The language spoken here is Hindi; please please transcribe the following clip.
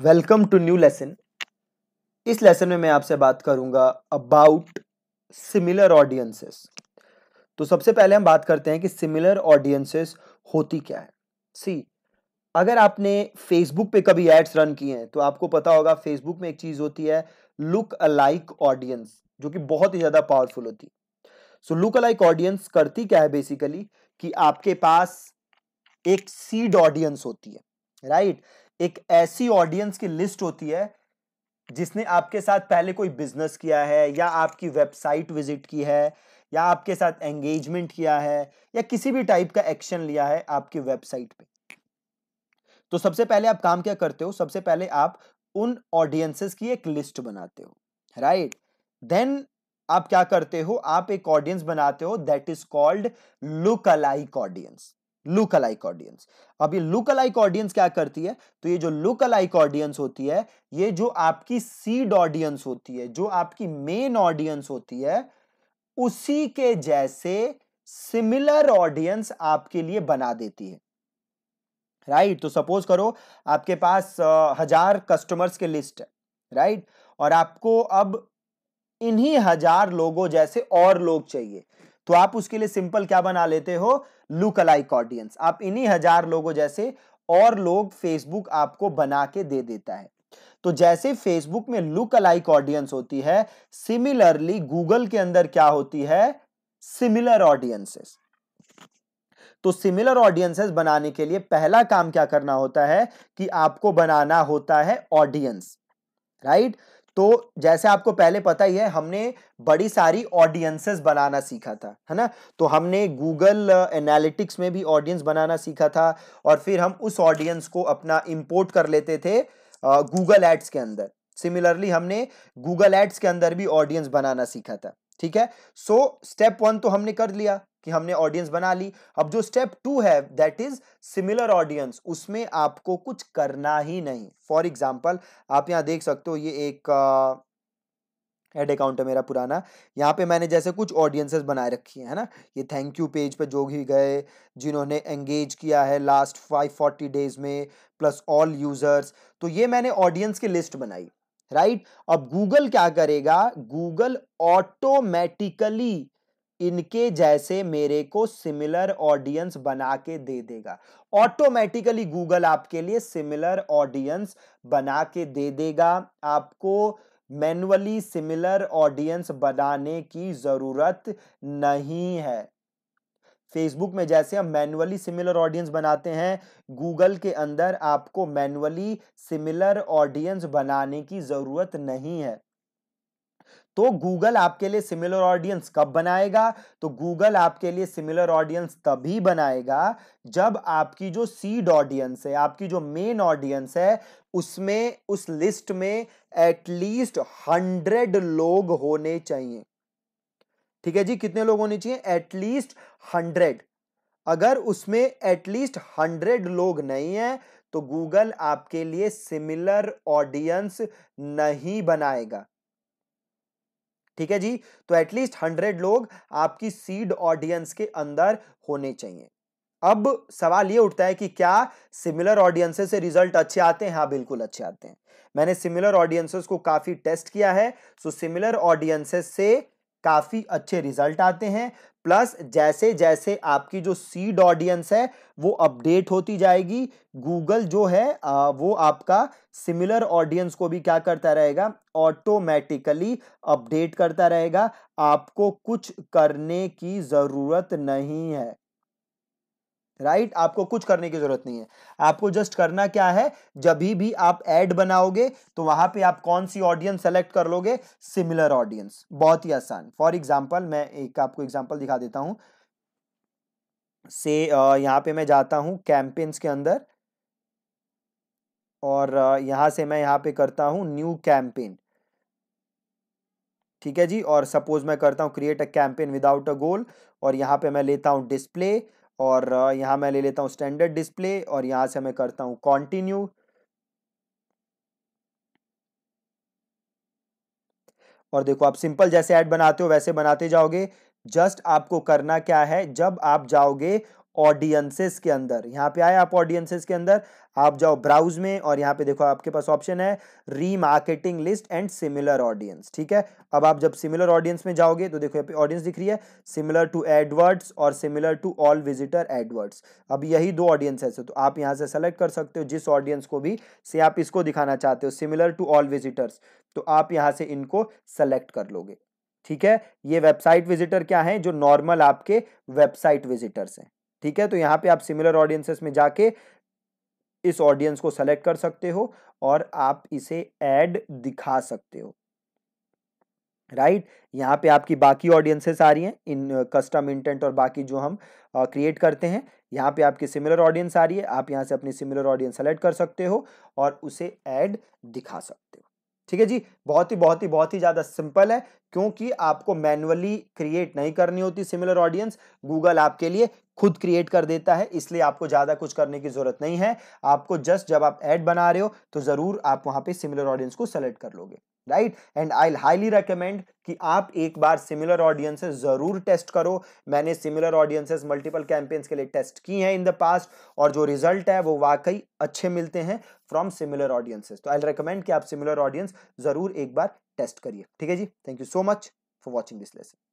वेलकम टू न्यू लेसन इस लेसन में मैं आपसे बात करूंगा अबाउट सिमिलर ऑडियंसेस तो सबसे पहले हम बात करते हैं कि सिमिलर ऑडियंसेस होती क्या है सी अगर आपने फेसबुक पे कभी एड्स रन किए हैं तो आपको पता होगा फेसबुक में एक चीज़ होती है लुक अलाइक ऑडियंस जो कि बहुत ही ज़्यादा पावरफुल होती है सो लुक अलाइक ऑडियंस करती क्या है बेसिकली कि आपके पास एक सीड ऑडियंस होती है राइट right? एक ऐसी ऑडियंस की लिस्ट होती है जिसने आपके साथ पहले कोई बिजनेस किया है या आपकी वेबसाइट विजिट की है या आपके साथ एंगेजमेंट किया है या किसी भी टाइप का एक्शन लिया है आपकी वेबसाइट पे तो सबसे पहले आप काम क्या करते हो सबसे पहले आप उन ऑडियंसेस की एक लिस्ट बनाते हो राइट देन आप क्या करते हो आप एक ऑडियंस बनाते हो that is called look alike audience lookalike audience अब ये लुकलाइक ऑडियंस क्या करती है तो ये जो लुकलाइक ऑडियंस होती है ये जो आपकी सीड ऑडियंस होती है जो आपकी मेन ऑडियंस होती है उसी के जैसे सिमिलर ऑडियंस आपके लिए बना देती है राइट right? तो सपोज करो आपके पास हजार कस्टमर्स के लिस्ट है राइट right? और आपको अब इन्हीं हजार लोगों जैसे और लोग चाहिए तो आप उसके लिए सिंपल क्या बना लेते हो लुक अलाइक ऑडियंस आप इन्हीं हजार लोगों जैसे और लोग फेसबुक आपको बना के दे देता है तो जैसे फेसबुक में लुक अलाइक ऑडियंस होती है सिमिलरली गूगल के अंदर क्या होती है सिमिलर ऑडियंसेस तो सिमिलर ऑडियंसेस बनाने के लिए पहला काम क्या करना होता है कि आपको बनाना होता है ऑडियंस राइट right? तो जैसे आपको पहले पता ही है हमने बड़ी सारी ऑडियंसेस बनाना सीखा था है ना तो हमने गूगल एनालिटिक्स uh, में भी ऑडियंस बनाना सीखा था और फिर हम उस ऑडियंस को अपना इंपोर्ट कर लेते थे गूगल uh, एड्स के अंदर सिमिलरली हमने गूगल एड्स के अंदर भी ऑडियंस बनाना सीखा था ठीक है सो स्टेप वन तो हमने कर लिया कि हमने ऑडियंस बना ली अब जो स्टेप टू है दैट इज सिमिलर ऑडियंस उसमें आपको कुछ करना ही नहीं फॉर एग्जाम्पल आप यहाँ देख सकते हो ये एक एड अकाउंट है मेरा पुराना यहाँ पे मैंने जैसे कुछ ऑडियंसेस बनाए रखी है ना ये थैंक यू पेज पे जो भी गए जिन्होंने एंगेज किया है लास्ट फाइव फोर्टी डेज में प्लस ऑल यूज़र्स तो ये मैंने ऑडियंस की लिस्ट बनाई राइट अब गूगल क्या करेगा गूगल ऑटोमेटिकली इनके जैसे मेरे को सिमिलर ऑडियंस बना के दे देगा ऑटोमेटिकली गूगल आपके लिए सिमिलर ऑडियंस बना के दे देगा आपको मैनुअली सिमिलर ऑडियंस बनाने की ज़रूरत नहीं है फेसबुक में जैसे हम मैनुअली सिमिलर ऑडियंस बनाते हैं गूगल के अंदर आपको मैनुअली सिमिलर ऑडियंस बनाने की ज़रूरत नहीं है तो गूगल आपके लिए सिमिलर ऑडियंस कब बनाएगा तो गूगल आपके लिए सिमिलर ऑडियंस तभी बनाएगा जब आपकी जो सीड ऑडियंस है आपकी जो मेन ऑडियंस है उसमें उस लिस्ट में एटलीस्ट हंड्रेड लोग होने चाहिए ठीक है जी कितने लोग होने चाहिए एटलीस्ट हंड्रेड अगर उसमें एटलीस्ट हंड्रेड लोग नहीं है तो गूगल आपके लिए सिमिलर ऑडियंस नहीं बनाएगा ठीक है जी तो एटलीस्ट हंड्रेड लोग आपकी सीड ऑडियंस के अंदर होने चाहिए अब सवाल ये उठता है कि क्या सिमिलर ऑडियंसेस से रिजल्ट अच्छे आते हैं हाँ बिल्कुल अच्छे आते हैं मैंने सिमिलर ऑडियंसेस को काफ़ी टेस्ट किया है सो सिमिलर ऑडियंसेस से काफ़ी अच्छे रिजल्ट आते हैं प्लस जैसे जैसे आपकी जो सीड ऑडियंस है वो अपडेट होती जाएगी गूगल जो है वो आपका सिमिलर ऑडियंस को भी क्या करता रहेगा ऑटोमेटिकली अपडेट करता रहेगा आपको कुछ करने की ज़रूरत नहीं है राइट right? आपको कुछ करने की जरूरत नहीं है आपको जस्ट करना क्या है जब भी आप एड बनाओगे तो वहां पे आप कौन सी ऑडियंस सेलेक्ट कर लोगे सिमिलर ऑडियंस बहुत ही आसान फॉर एग्जाम्पल मैं एक आपको एग्जाम्पल दिखा देता हूं से यहाँ पे मैं जाता हूँ कैंपेन्स के अंदर और यहाँ से मैं यहाँ पे करता हूँ न्यू कैंपेन ठीक है जी और सपोज मैं करता हूँ create a campaign without a goal और यहाँ पे मैं लेता हूँ डिस्प्ले और यहाँ मैं ले लेता हूँ स्टैंडर्ड डिस्प्ले और यहाँ से मैं करता हूँ कॉन्टिन्यू और देखो आप सिंपल जैसे ऐड बनाते हो वैसे बनाते जाओगे जस्ट आपको करना क्या है जब आप जाओगे ऑडियंसेस के अंदर यहाँ पे आए आप ऑडियंसेस के अंदर आप जाओ ब्राउज में और यहाँ पे देखो आपके पास ऑप्शन है remarketing list and similar audience ठीक है अब आप जब सिमिलर ऑडियंस में जाओगे तो देखो यहाँ पे ऑडियंस दिख रही है सिमिलर टू एडवर्ड्स और similar to all visitor AdWords अब यही दो ऑडियंस है तो आप यहाँ से सेलेक्ट कर सकते हो जिस ऑडियंस को भी से आप इसको दिखाना चाहते हो सिमिलर टू ऑल विजिटर्स तो आप यहाँ से इनको सेलेक्ट कर लोगे ठीक है ये वेबसाइट विजिटर क्या है जो नॉर्मल आपके वेबसाइट विजिटर्स हैं ठीक है तो यहाँ पे आप सिमिलर ऑडियंसेस में जाके इस ऑडियंस को सेलेक्ट कर सकते हो और आप इसे एड दिखा सकते हो राइट right? यहाँ पे आपकी बाकी ऑडियंसेस आ रही हैं इन कस्टम uh, इंटेंट और बाकी जो हम क्रिएट uh, करते हैं यहाँ पे आपकी सिमिलर ऑडियंस आ रही है आप यहाँ से अपनी सिमिलर ऑडियंस सेलेक्ट कर सकते हो और उसे ऐड दिखा सकते ठीक है जी बहुत ही बहुत ही बहुत ही ज़्यादा सिंपल है क्योंकि आपको मैनुअली क्रिएट नहीं करनी होती सिमिलर ऑडियंस गूगल आपके लिए खुद क्रिएट कर देता है इसलिए आपको ज़्यादा कुछ करने की ज़रूरत नहीं है आपको जस्ट जब आप एड बना रहे हो तो ज़रूर आप वहां पे सिमिलर ऑडियंस को सेलेक्ट कर लोगे right and I highly recommend कि आप एक बार सिमिलर ऑडियंसेस जरूर टेस्ट करो मैंने सिमिलर ऑडियंसेस मल्टीपल कैंपेन्स के लिए टेस्ट की हैं इन द पास्ट और जो रिजल्ट है वो वाकई अच्छे मिलते हैं फ्रॉम सिमिलर ऑडियंसेस तो आई रिकमेंड कि आप सिमिलर ऑडियंस जरूर एक बार टेस्ट करिए ठीक है जी thank you so much for watching this lesson